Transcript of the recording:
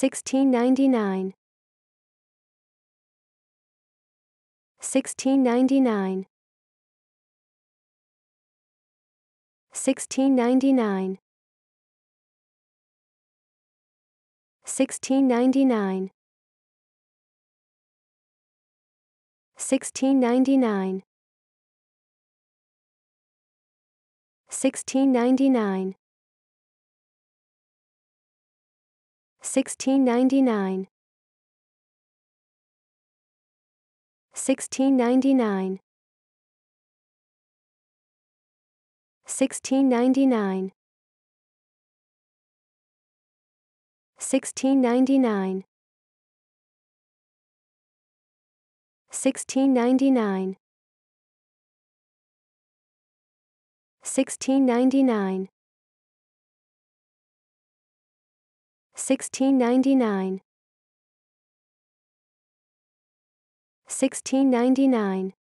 1699 1699 1699 1699 1699 1699 1699 1699 1699 1699 1699 1699 1699 1699